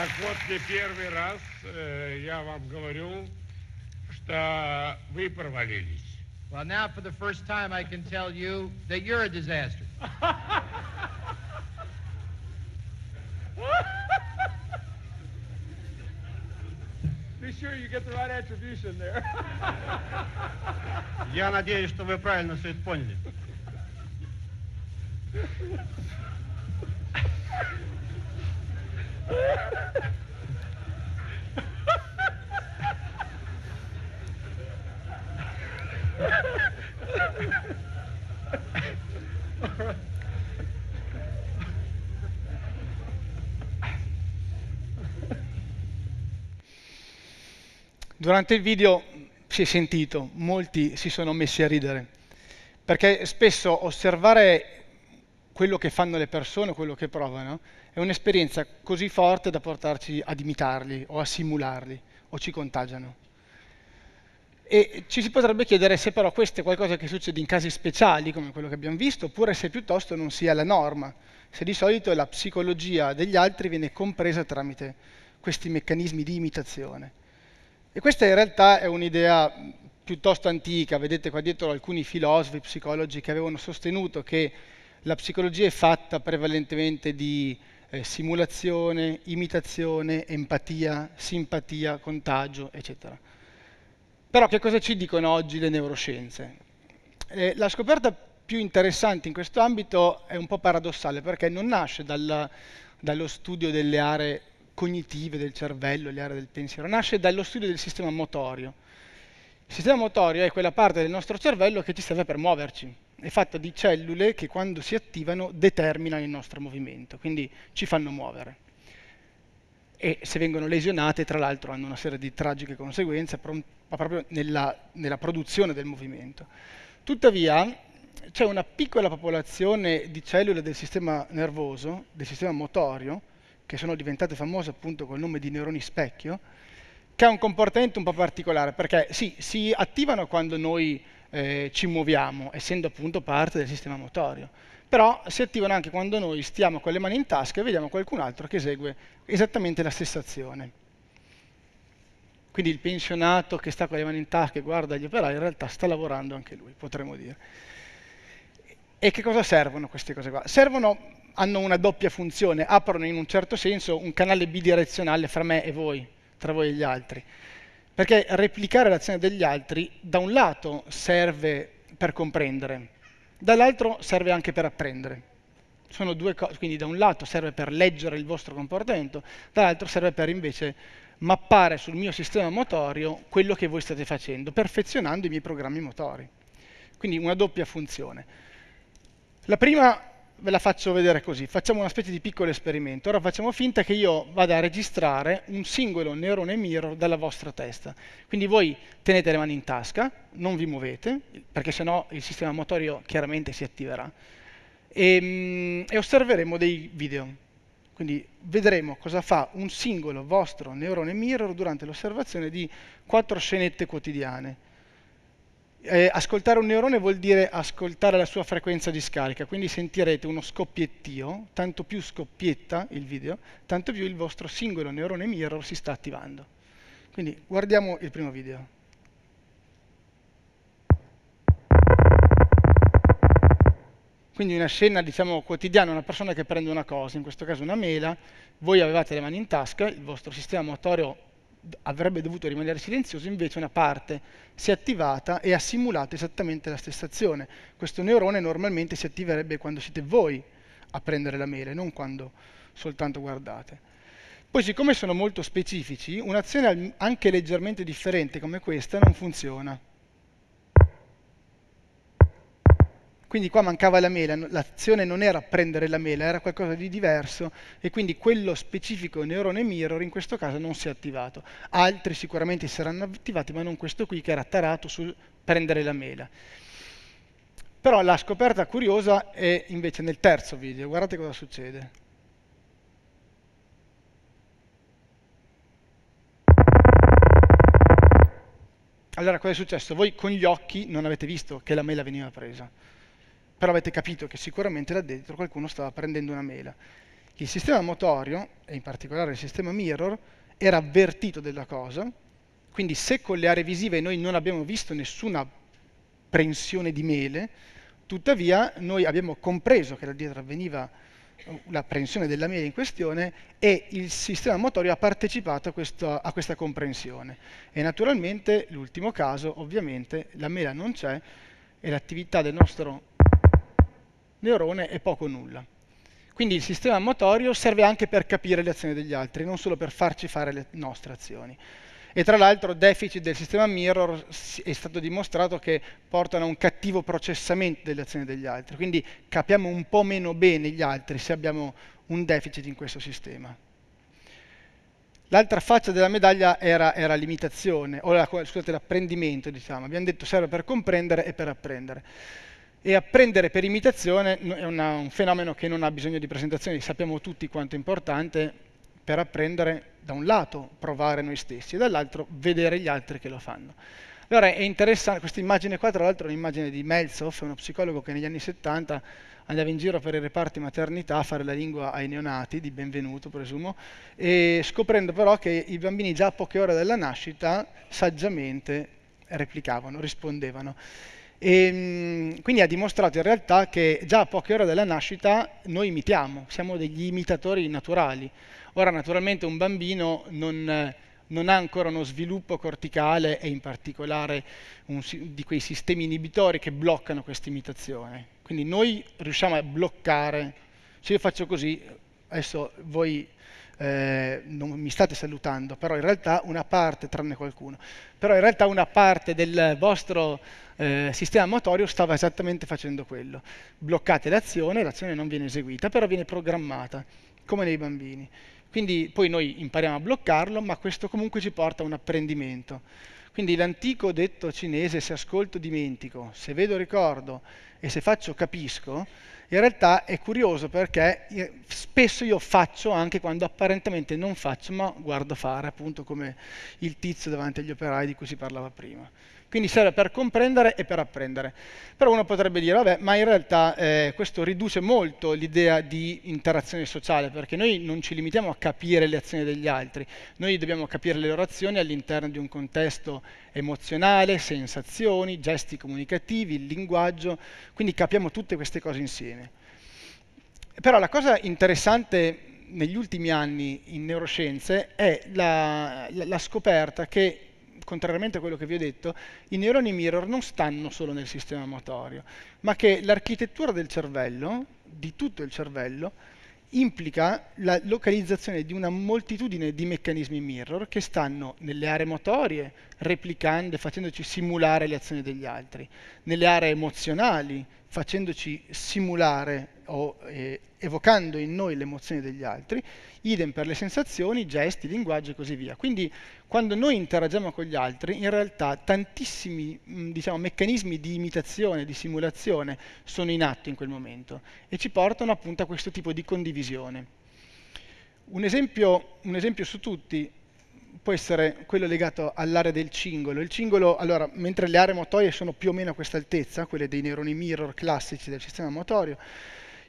Так вот, не первый раз э, я вам говорю, что вы провалились. Well, now for the first time I can tell you that you're a disaster. Be sure you get the right attribution there. Я надеюсь, что вы правильно все это поняли. Durante il video si è sentito, molti si sono messi a ridere, perché spesso osservare quello che fanno le persone, quello che provano, è un'esperienza così forte da portarci ad imitarli o a simularli o ci contagiano. E ci si potrebbe chiedere se però questo è qualcosa che succede in casi speciali come quello che abbiamo visto oppure se piuttosto non sia la norma, se di solito la psicologia degli altri viene compresa tramite questi meccanismi di imitazione. E questa in realtà è un'idea piuttosto antica, vedete qua dietro alcuni filosofi, psicologi che avevano sostenuto che la psicologia è fatta prevalentemente di eh, simulazione, imitazione, empatia, simpatia, contagio, eccetera. Però che cosa ci dicono oggi le neuroscienze? Eh, la scoperta più interessante in questo ambito è un po' paradossale perché non nasce dalla, dallo studio delle aree cognitive del cervello, le aree del pensiero, nasce dallo studio del sistema motorio. Il sistema motorio è quella parte del nostro cervello che ci serve per muoverci, è fatta di cellule che quando si attivano determinano il nostro movimento, quindi ci fanno muovere. E se vengono lesionate, tra l'altro, hanno una serie di tragiche conseguenze proprio nella, nella produzione del movimento. Tuttavia, c'è una piccola popolazione di cellule del sistema nervoso, del sistema motorio, che sono diventate famose appunto col nome di neuroni specchio, che ha un comportamento un po' particolare, perché sì, si attivano quando noi eh, ci muoviamo, essendo appunto parte del sistema motorio. Però si attivano anche quando noi stiamo con le mani in tasca e vediamo qualcun altro che esegue esattamente la stessa azione. Quindi il pensionato che sta con le mani in tasca e guarda gli operai in realtà sta lavorando anche lui, potremmo dire. E che cosa servono queste cose qua? Servono, hanno una doppia funzione, aprono in un certo senso un canale bidirezionale fra me e voi, tra voi e gli altri. Perché replicare l'azione degli altri, da un lato, serve per comprendere, dall'altro serve anche per apprendere. Sono due cose, quindi da un lato serve per leggere il vostro comportamento, dall'altro serve per invece mappare sul mio sistema motorio quello che voi state facendo, perfezionando i miei programmi motori. Quindi una doppia funzione. La prima ve la faccio vedere così, facciamo una specie di piccolo esperimento, ora facciamo finta che io vada a registrare un singolo neurone mirror dalla vostra testa, quindi voi tenete le mani in tasca, non vi muovete, perché sennò il sistema motorio chiaramente si attiverà, e, ehm, e osserveremo dei video, quindi vedremo cosa fa un singolo vostro neurone mirror durante l'osservazione di quattro scenette quotidiane, eh, ascoltare un neurone vuol dire ascoltare la sua frequenza di scarica, quindi sentirete uno scoppiettio, tanto più scoppietta il video, tanto più il vostro singolo neurone mirror si sta attivando. Quindi guardiamo il primo video. Quindi una scena diciamo, quotidiana, una persona che prende una cosa, in questo caso una mela, voi avevate le mani in tasca, il vostro sistema motorio avrebbe dovuto rimanere silenzioso, invece una parte si è attivata e ha simulato esattamente la stessa azione. Questo neurone normalmente si attiverebbe quando siete voi a prendere la mele, non quando soltanto guardate. Poi siccome sono molto specifici, un'azione anche leggermente differente come questa non funziona. Quindi qua mancava la mela, l'azione non era prendere la mela, era qualcosa di diverso e quindi quello specifico neurone mirror in questo caso non si è attivato. Altri sicuramente si saranno attivati, ma non questo qui che era tarato sul prendere la mela. Però la scoperta curiosa è invece nel terzo video, guardate cosa succede. Allora cosa è successo? Voi con gli occhi non avete visto che la mela veniva presa però avete capito che sicuramente là dentro qualcuno stava prendendo una mela. Il sistema motorio, e in particolare il sistema mirror, era avvertito della cosa, quindi se con le aree visive noi non abbiamo visto nessuna prensione di mele, tuttavia noi abbiamo compreso che là dietro avveniva uh, la prensione della mela in questione e il sistema motorio ha partecipato a, questo, a questa comprensione. E naturalmente, l'ultimo caso, ovviamente, la mela non c'è e l'attività del nostro neurone e poco o nulla. Quindi il sistema motorio serve anche per capire le azioni degli altri, non solo per farci fare le nostre azioni. E tra l'altro deficit del sistema mirror è stato dimostrato che portano a un cattivo processamento delle azioni degli altri, quindi capiamo un po' meno bene gli altri se abbiamo un deficit in questo sistema. L'altra faccia della medaglia era, era l'imitazione, o la, scusate, l'apprendimento, diciamo. Abbiamo detto serve per comprendere e per apprendere e apprendere per imitazione è una, un fenomeno che non ha bisogno di presentazioni, sappiamo tutti quanto è importante per apprendere da un lato provare noi stessi e dall'altro vedere gli altri che lo fanno. Allora è interessante, questa immagine qua tra l'altro è un'immagine di Melzoff, uno psicologo che negli anni 70 andava in giro per i reparti maternità a fare la lingua ai neonati, di benvenuto presumo, e scoprendo però che i bambini già a poche ore dalla nascita saggiamente replicavano, rispondevano. E, ehm, quindi ha dimostrato in realtà che già a poche ore dalla nascita noi imitiamo, siamo degli imitatori naturali. Ora naturalmente un bambino non, non ha ancora uno sviluppo corticale e in particolare un, di quei sistemi inibitori che bloccano questa imitazione. Quindi noi riusciamo a bloccare, se io faccio così, adesso voi eh, non mi state salutando, però in realtà una parte, tranne qualcuno, però in realtà una parte del vostro eh, sistema motorio stava esattamente facendo quello. Bloccate l'azione, l'azione non viene eseguita, però viene programmata, come nei bambini. Quindi poi noi impariamo a bloccarlo, ma questo comunque ci porta a un apprendimento. Quindi l'antico detto cinese se ascolto dimentico, se vedo ricordo e se faccio capisco, in realtà è curioso perché spesso io faccio anche quando apparentemente non faccio, ma guardo fare, appunto come il tizio davanti agli operai di cui si parlava prima. Quindi serve per comprendere e per apprendere. Però uno potrebbe dire, vabbè, ma in realtà eh, questo riduce molto l'idea di interazione sociale, perché noi non ci limitiamo a capire le azioni degli altri, noi dobbiamo capire le loro azioni all'interno di un contesto emozionale, sensazioni, gesti comunicativi, il linguaggio, quindi capiamo tutte queste cose insieme. Però la cosa interessante negli ultimi anni in neuroscienze è la, la, la scoperta che contrariamente a quello che vi ho detto, i neuroni mirror non stanno solo nel sistema motorio, ma che l'architettura del cervello, di tutto il cervello, implica la localizzazione di una moltitudine di meccanismi mirror che stanno nelle aree motorie, replicando e facendoci simulare le azioni degli altri, nelle aree emozionali, facendoci simulare o eh, evocando in noi le emozioni degli altri, idem per le sensazioni, gesti, linguaggi e così via. Quindi quando noi interagiamo con gli altri, in realtà tantissimi mh, mm, diciamo, meccanismi di imitazione, di simulazione sono in atto in quel momento e ci portano appunto a questo tipo di condivisione. Un esempio, un esempio su tutti può essere quello legato all'area del cingolo. Il cingolo, allora, mentre le aree motorie sono più o meno a questa altezza, quelle dei neuroni mirror classici del sistema motorio,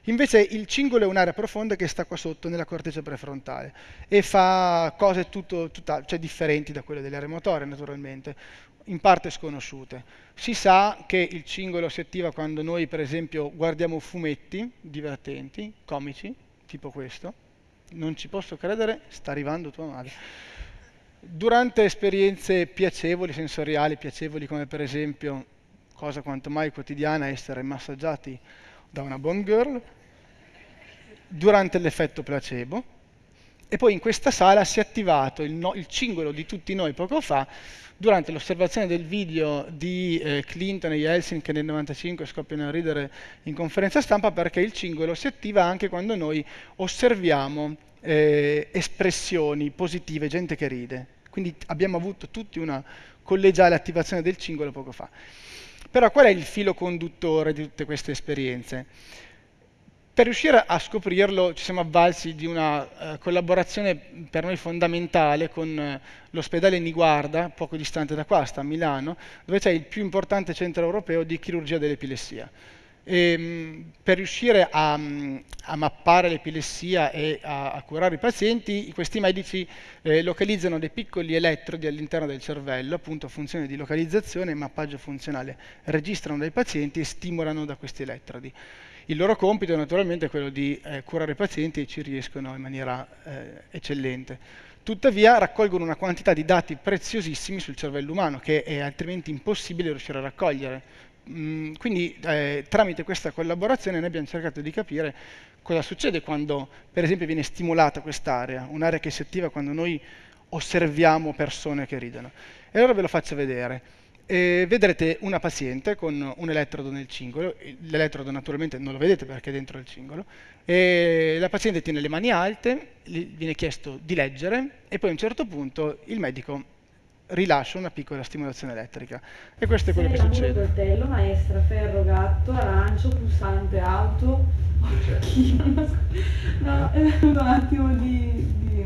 Invece il cingolo è un'area profonda che sta qua sotto nella corteccia prefrontale e fa cose tutto, tutta, cioè differenti da quelle delle aree motorie naturalmente, in parte sconosciute. Si sa che il cingolo si attiva quando noi per esempio guardiamo fumetti divertenti, comici, tipo questo. Non ci posso credere, sta arrivando tua madre. Durante esperienze piacevoli, sensoriali, piacevoli come per esempio, cosa quanto mai quotidiana, essere massaggiati da una bone girl durante l'effetto placebo e poi in questa sala si è attivato il, no, il cingolo di tutti noi poco fa durante l'osservazione del video di eh, Clinton e Yeltsin che nel 1995 scoppiano a ridere in conferenza stampa perché il cingolo si attiva anche quando noi osserviamo eh, espressioni positive, gente che ride. Quindi abbiamo avuto tutti una collegiale attivazione del cingolo poco fa. Però qual è il filo conduttore di tutte queste esperienze? Per riuscire a scoprirlo ci siamo avvalsi di una eh, collaborazione per noi fondamentale con eh, l'ospedale Niguarda, poco distante da qua, sta a Milano, dove c'è il più importante centro europeo di chirurgia dell'epilessia. E, ehm, per riuscire a, a mappare l'epilessia e a, a, curare i pazienti, questi medici eh, localizzano dei piccoli elettrodi all'interno del cervello, appunto funzione di localizzazione e mappaggio funzionale, registrano dai pazienti e stimolano da questi elettrodi. Il loro compito naturalmente è quello di eh, curare i pazienti e ci riescono in maniera eh, eccellente. Tuttavia raccolgono una quantità di dati preziosissimi sul cervello umano che è altrimenti impossibile riuscire a raccogliere. Mm, quindi eh, tramite questa collaborazione noi abbiamo cercato di capire cosa succede quando per esempio viene stimolata quest'area, un'area che si attiva quando noi osserviamo persone che ridono. E allora ve lo faccio vedere. E vedrete una paziente con un elettrodo nel cingolo, l'elettrodo naturalmente non lo vedete perché è dentro il cingolo, e la paziente tiene le mani alte, viene chiesto di leggere e poi a un certo punto il medico rilascio una piccola stimolazione elettrica. E questo è quello Sella, che succede. Coltello, maestra, ferro, gatto, arancio, pulsante, auto, orecchino. Certo. No, eh, un attimo di, di...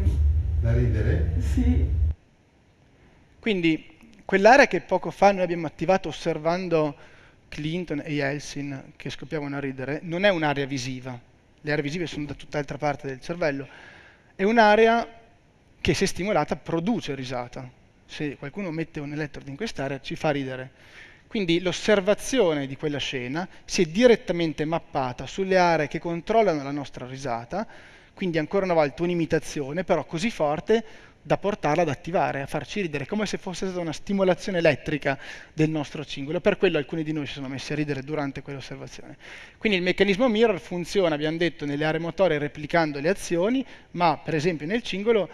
Da ridere? Sì. Quindi quell'area che poco fa noi abbiamo attivato osservando Clinton e Yeltsin, che scoppiavano a ridere, non è un'area visiva. Le aree visive sono da tutt'altra parte del cervello. È un'area che se stimolata produce risata se qualcuno mette un elettrode in quest'area ci fa ridere. Quindi l'osservazione di quella scena si è direttamente mappata sulle aree che controllano la nostra risata, quindi ancora una volta un'imitazione, però così forte da portarla ad attivare, a farci ridere, come se fosse stata una stimolazione elettrica del nostro cingolo. Per quello alcuni di noi si sono messi a ridere durante quell'osservazione. Quindi il meccanismo mirror funziona, abbiamo detto, nelle aree motorie replicando le azioni, ma per esempio nel cingolo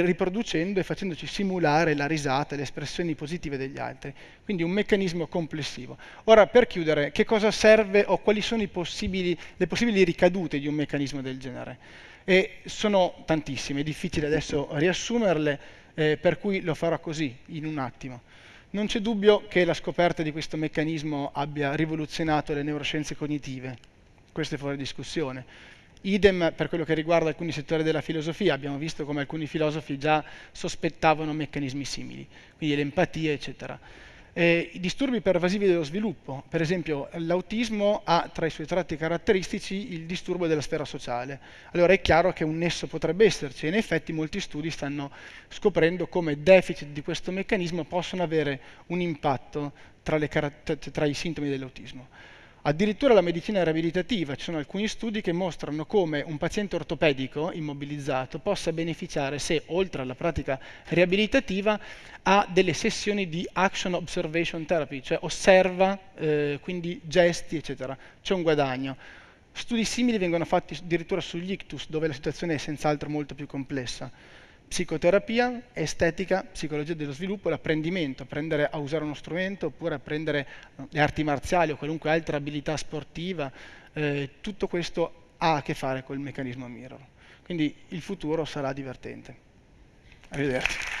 riproducendo e facendoci simulare la risata, e le espressioni positive degli altri. Quindi un meccanismo complessivo. Ora, per chiudere, che cosa serve o quali sono possibili, le possibili ricadute di un meccanismo del genere? E sono tantissime, è difficile adesso riassumerle, eh, per cui lo farò così, in un attimo. Non c'è dubbio che la scoperta di questo meccanismo abbia rivoluzionato le neuroscienze cognitive, questo è fuori discussione Idem per quello che riguarda alcuni settori della filosofia, abbiamo visto come alcuni filosofi già sospettavano meccanismi simili, quindi l'empatia, eccetera. Eh, I disturbi pervasivi dello sviluppo, per esempio l'autismo ha tra i suoi tratti caratteristici il disturbo della sfera sociale. Allora è chiaro che un nesso potrebbe esserci e in effetti molti studi stanno scoprendo come deficit di questo meccanismo possono avere un impatto tra, tra i sintomi dell'autismo. Addirittura la medicina riabilitativa, ci sono alcuni studi che mostrano come un paziente ortopedico immobilizzato possa beneficiare se, oltre alla pratica riabilitativa, ha delle sessioni di action observation therapy, cioè osserva eh, quindi gesti, eccetera. C'è un guadagno. Studi simili vengono fatti addirittura sugli ictus, dove la situazione è senz'altro molto più complessa psicoterapia, estetica, psicologia dello sviluppo e l'apprendimento, apprendere a usare uno strumento oppure apprendere eh, le arti marziali o qualunque altra abilità sportiva, eh, tutto questo ha a che fare col meccanismo mirror. Quindi il futuro sarà divertente. Arrivederci.